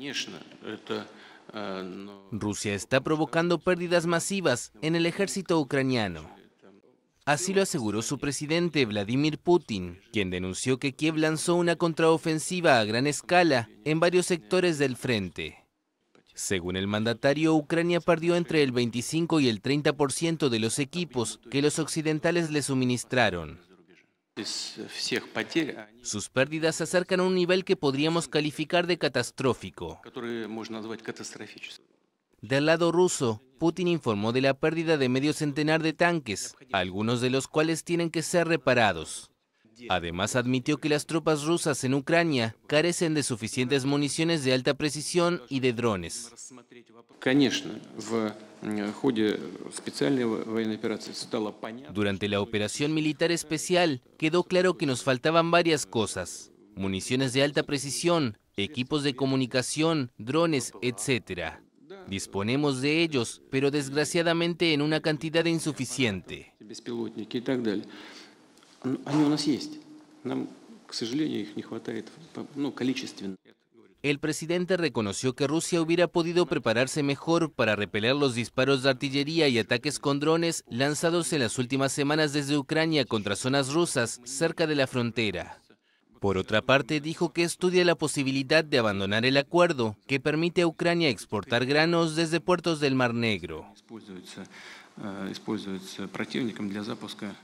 Э, Rusia está provocando pérdidas masivas en el ejército ucraniano. Así lo aseguró su presidente Vladimir Putin, quien denunció que Kiev lanzó una contraofensiva a gran escala en varios sectores del frente. Según el mandatario, Ucrania perdió entre el 25 y el 30% de los equipos que los occidentales le suministraron. Sus pérdidas acercan a un nivel que podríamos calificar de catastrófico. Del lado ruso, Putin informó de la pérdida de medio centenar de tanques, algunos de los cuales tienen que ser reparados. Además, admitió que las tropas rusas en Ucrania carecen de suficientes municiones de alta precisión y de drones. Durante la operación militar especial quedó claro que nos faltaban varias cosas, municiones de alta precisión, equipos de comunicación, drones, etc. Disponemos de ellos, pero desgraciadamente en una cantidad insuficiente. El presidente reconoció que Rusia hubiera podido prepararse mejor para repeler los disparos de artillería y ataques con drones lanzados en las últimas semanas desde Ucrania contra zonas rusas cerca de la frontera. Por otra parte, dijo que estudia la posibilidad de abandonar el acuerdo que permite a Ucrania exportar granos desde puertos del Mar Negro. Э,